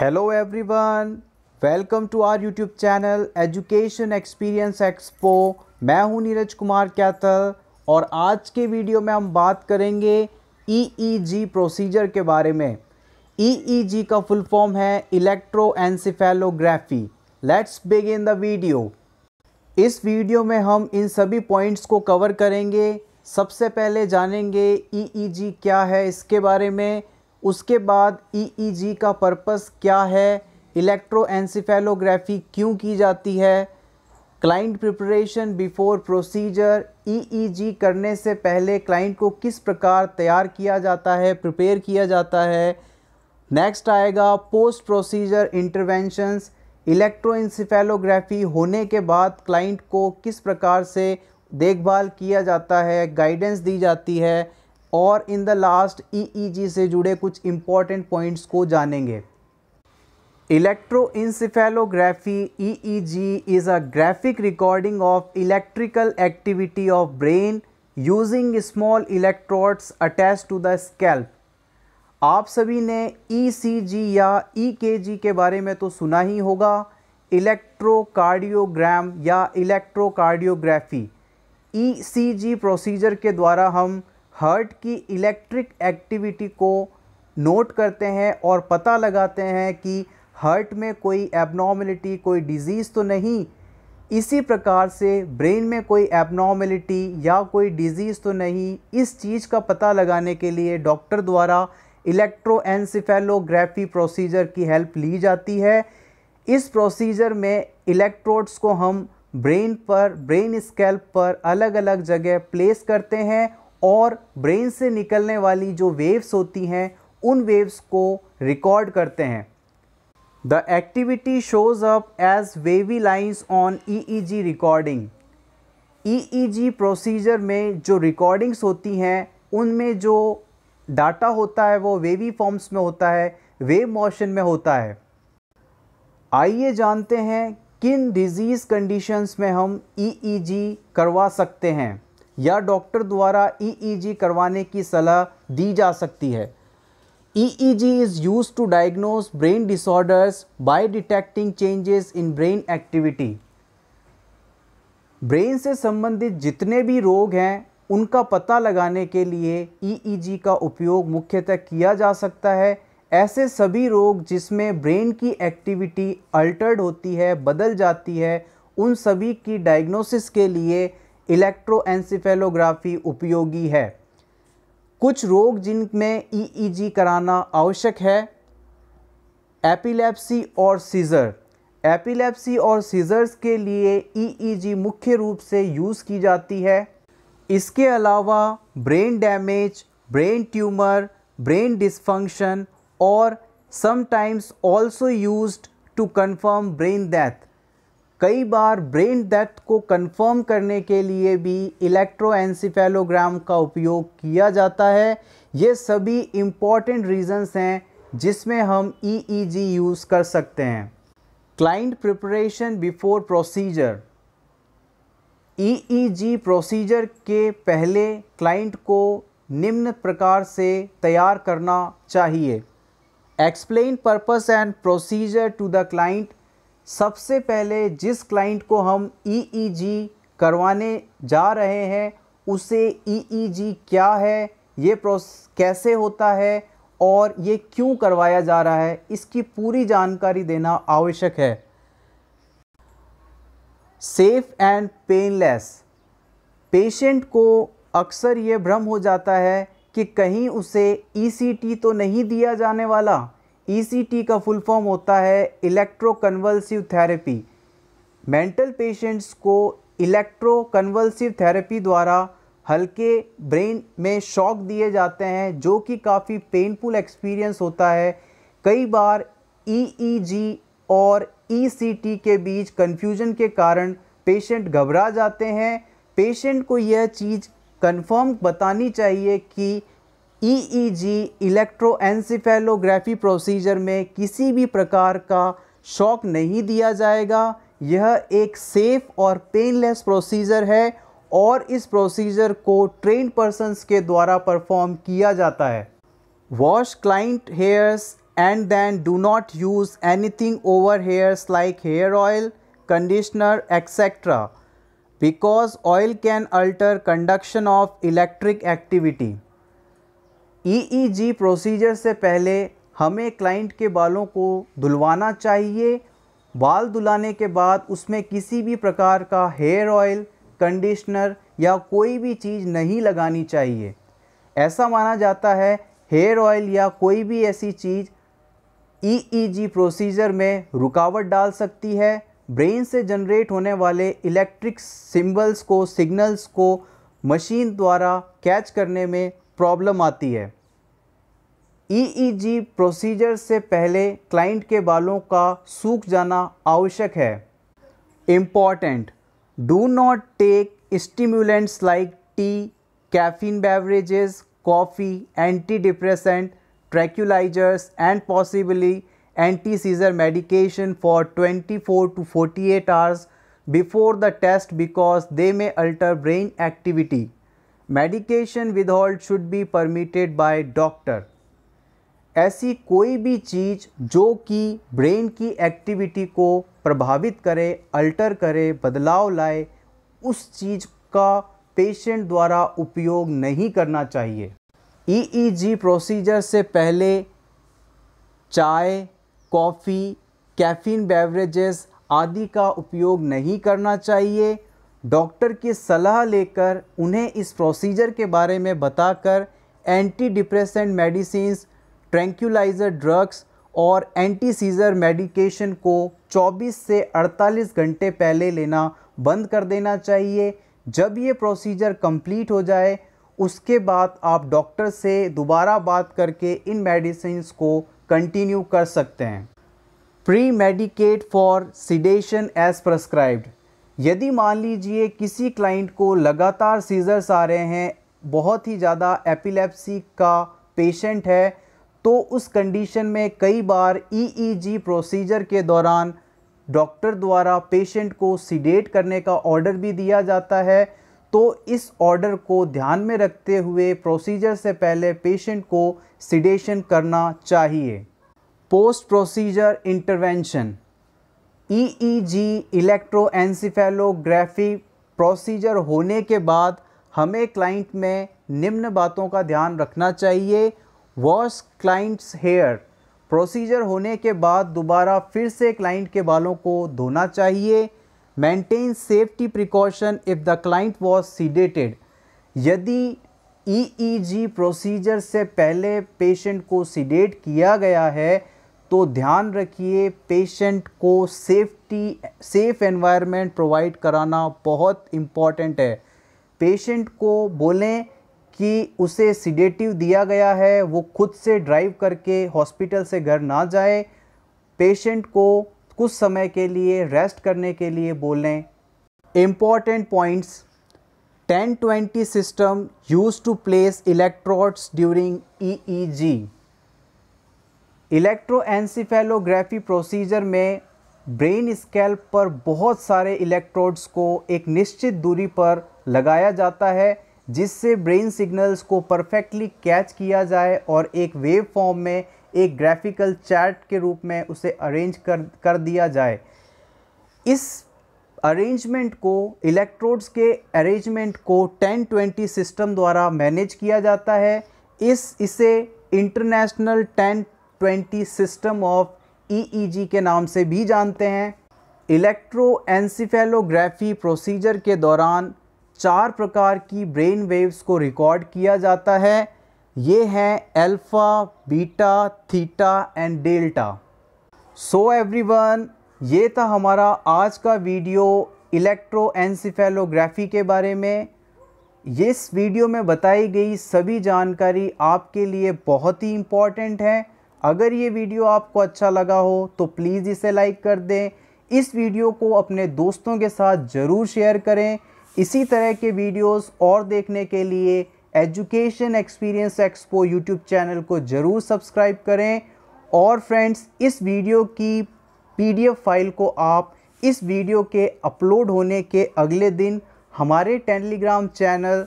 hello everyone welcome to our YouTube channel education experience expo मैं हूं नीरज कुमार कैथल और आज के वीडियो में हम बात करेंगे ई e प्रोसीजर e के बारे में ई e का फुल फॉर्म है electroencephalography let's begin the video इस वीडियो में हम इन सभी पॉइंट्स को कवर करेंगे सबसे पहले जानेंगे ई क्या है इसके बारे में उसके बाद ईईजी e e का पर्पस क्या है इलेक्ट्रोएंसीफेलोग्राफी क्यों की जाती है client preparation before procedure EEG करने से पहले क्लाइंट को किस प्रकार तैयार किया जाता है प्रिपेयर किया जाता है नेक्स्ट आएगा पोस्ट प्रोसीजर इंटरवेंशंस इलेक्ट्रोइंसिफेलोग्राफी होने के बाद क्लाइंट को किस प्रकार से देखभाल किया जाता है गाइडेंस दी जाती है और इन द लास्ट ईईजी से जुड़े कुछ इंपॉर्टेंट पॉइंट्स को जानेंगे electro E EEG is a graphic recording of electrical activity of brain using small electrodes attach to the scalp आप सभी ने ई e या ई e के बारे में तो सुना ही होगा इलेक्ट्रोकार्डियोग्राम या इलेक्ट्रोकार्डियोग्राफी ई प्रोसीजर के द्वारा हम हर्ट की इलेक्ट्रिक एक्टिविटी को नोट करते हैं और पता लगाते हैं कि हर्ट में कोई एबनॉर्मलिटी कोई डिज़ीज़ तो नहीं इसी प्रकार से ब्रेन में कोई एबनॉर्मलिटी या कोई डिज़ीज़ तो नहीं इस चीज़ का पता लगाने के लिए डॉक्टर द्वारा इलेक्ट्रोएनसिफेलोग्राफी प्रोसीजर की हेल्प ली जाती है इस प्रोसीजर में इलेक्ट्रोड्स को हम ब्रेन पर ब्रेन स्कैल्प पर अलग अलग जगह प्लेस करते हैं और ब्रेन से निकलने वाली जो वेव्स होती हैं उन वेव्स को रिकॉर्ड करते हैं the activity shows up as wavy lines on E E G recording E G procedure में जो रिकॉर्डिंग्स होती हैं उनमें जो डाटा होता है वो वेवी फॉर्म्स में होता है वेव मोशन में होता है आइए जानते हैं किन डिजीज़ कंडीशंस में हम ई e जी e करवा सकते हैं या डॉक्टर द्वारा ईईजी e e करवाने की सलाह दी जा सकती है E is use to diagnose brain disorders by detecting changes in brain activity brain से संबंधित जितने भी रोग हैं उनका पता लगाने के लिए ईईजी e का उपयोग मुख्यतः किया जा सकता है ऐसे सभी रोग जिसमें ब्रेन की एक्टिविटी अल्टर्ड होती है बदल जाती है उन सभी की डायग्नोसिस के लिए एनसीफेलोग्राफी उपयोगी है कुछ रोग जिनमें ईईजी e e कराना आवश्यक है एपिलेप्सी और सीज़र एपिलेप्सी और सीज़र्स के लिए ईईजी e मुख्य रूप से यूज़ की जाती है इसके अलावा brain damage brain tumour brain dysfunction और sometimes also used to confirm brain death कई बार ब्रेन डेथ को कंफर्म करने के लिए भी एनसीफेलोग्राम का उपयोग किया जाता है ये सभी इम्पॉर्टेंट रीजंस हैं जिसमें हम ईईजी e e यूज़ कर सकते हैं client preparation before procedure EEG e procedure के पहले क्लाइंट को निम्न प्रकार से तैयार करना चाहिए explain purpose and procedure to the client सबसे पहले जिस क्लाइंट को हम ई e e करवाने जा रहे हैं उसे ई e क्या है ये प्रोसेस कैसे होता है और ये क्यों करवाया जा रहा है इसकी पूरी जानकारी देना आवश्यक है सेफ एंड पेनलेस पेशेंट को अक्सर ये भ्रम हो जाता है कि कहीं उसे ई तो नहीं दिया जाने वाला ई e का फुल फॉर्म होता है इलेक्ट्रोकन्वल्सिव थेरेपी मेंटल पेशेंट्स को इलेक्ट्रोकन्वल्सिव थेरेपी द्वारा हल्के ब्रेन में शॉक दिए जाते हैं जो कि काफ़ी पेनफुल एक्सपीरियंस होता है कई बार ई e e और ई के बीच कन्फ्यूजन के कारण पेशेंट घबरा जाते हैं पेशेंट को यह चीज़ कंफर्म बतानी चाहिए कि ई जी इलेक्ट्रो एनसीफेलोग्राफी प्रोसीजर में किसी भी प्रकार का शॉक नहीं दिया जाएगा यह एक सेफ और पेनलेस प्रोसीजर है और इस प्रोसीजर को ट्रेन पर्सनस के द्वारा परफॉर्म किया जाता है wash client hairs and then do not use anything over hairs like hair oil conditioner etcetera because oil can alter conduction of electric activity EEG e procedure e से पहले हमें client के बालों को धुलवाना चाहिए बाल धुलाने के बाद उसमें किसी भी प्रकार का हेयर ऑयल कंडीशनर या कोई भी चीज़ नहीं लगानी चाहिए ऐसा माना जाता है हेयर ऑयल या कोई भी ऐसी चीज़ ईईजी प्रोसीजर में रुकावट डाल सकती है ब्रेन से जनरेट होने वाले इलेक्ट्रिक सिम्बल्स को सिग्नल्स को मशीन द्वारा कैच करने में प्रॉब्लम आती है ईईजी e प्रोसीजर e से पहले क्लाइंट के बालों का सूख जाना आवश्यक है important do not take stimulants like tea caffeine beverages coffee anti depressant tranquilizers and possibly anti seizure medication for 24 to 48 hours before the test because they may alter brain activity medication withheld should be permitted by doctor ऐसी कोई भी चीज़ जो कि brain की activity को प्रभावित करे alter करे बदलाव लाए उस चीज़ का पेशेंट द्वारा उपयोग नहीं करना चाहिए ईईजी e प्रोसीजर e से पहले चाय कॉफ़ी कैफीन बेवरेजेस आदि का उपयोग नहीं करना चाहिए डॉक्टर की सलाह लेकर उन्हें इस प्रोसीजर के बारे में बताकर anti depressant medicine tranquilizer drugs और एंटी सीज़र मेडिकेशन को 24 से 48 घंटे पहले लेना बंद कर देना चाहिए जब ये प्रोसीजर कंप्लीट हो जाए उसके बाद आप डॉक्टर से दोबारा बात करके इन मेडिसिन को कंटिन्यू कर सकते हैं pre medicate for sedation as prescribed यदि मान लीजिए किसी क्लाइंट को लगातार सीजर्स आ रहे हैं बहुत ही ज़्यादा एपिलेप्सी का पेशेंट है तो उस कंडीशन में कई बार ईईजी e प्रोसीजर e के दौरान डॉक्टर द्वारा पेशेंट को सीडेट करने का ऑर्डर भी दिया जाता है तो इस ऑर्डर को ध्यान में रखते हुए प्रोसीजर से पहले पेशेंट को सीडेशन करना चाहिए post procedure intervention EEG encephalography procedure होने के बाद हमें क्लाइंट में निम्न बातों का ध्यान रखना चाहिए वॉश क्लाइंट्स हेयर प्रोसीजर होने के बाद दोबारा फिर से क्लाइंट के बालों को धोना चाहिए maintain safety precaution if the client was sedated यदि ईईजी e प्रोसीजर e से पहले पेशेंट को सीडेट किया गया है तो ध्यान रखिए पेशेंट को सेफ्टी सेफ एनवायरनमेंट प्रोवाइड कराना बहुत इम्पॉर्टेंट है पेशेंट को बोलें कि उसे सिडेटिव दिया गया है वो खुद से ड्राइव करके हॉस्पिटल से घर ना जाए पेशेंट को कुछ समय के लिए रेस्ट करने के लिए बोलें important points 1020 system use to place electrodes during G encephalography procedure में ब्रेन स्कैल्प पर बहुत सारे इलेक्ट्रोड्स को एक निश्चित दूरी पर लगाया जाता है जिससे ब्रेन सिग्नल्स को परफेक्टली कैच किया जाए और एक वेव फॉर्म में एक ग्राफिकल चार्ट के रूप में उसे अरेंज कर कर दिया जाए इस अरेंजमेंट को इलेक्ट्रोड्स के अरेंजमेंट को 1020 सिस्टम द्वारा मैनेज किया जाता है इस इसे international 10 twenty system of EEG e e के नाम से भी जानते हैं एनसीफेलोग्राफी प्रोसीजर के दौरान चार प्रकार की ब्रेन वेव्स को रिकॉर्ड किया जाता है ये हैं alpha beta theta and delta so everyone ये था हमारा आज का वीडियो एनसीफेलोग्राफी के बारे में इस वीडियो में बताई गई सभी जानकारी आपके लिए बहुत ही इम्पॉर्टेंट है अगर ये वीडियो आपको अच्छा लगा हो तो प्लीज़ इसे लाइक कर दें इस वीडियो को अपने दोस्तों के साथ ज़रूर शेयर करें इसी तरह के वीडियोस और देखने के लिए education experience expo YouTube channel को ज़रूर सब्सक्राइब करें और फ्रेंड्स इस वीडियो की पीडीएफ फाइल को आप इस वीडियो के अपलोड होने के अगले दिन हमारे Telegram channel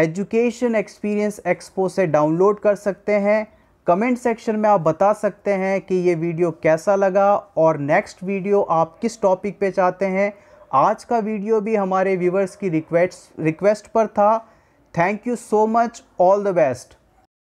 education experience expo से डाउनलोड कर सकते हैं कमेंट सेक्शन में आप बता सकते हैं कि ये वीडियो कैसा लगा और नेक्स्ट वीडियो आप किस टॉपिक पे चाहते हैं आज का वीडियो भी हमारे व्यूवर्स की रिक्वेस्ट रिक्वेस्ट पर था thank you so much all the best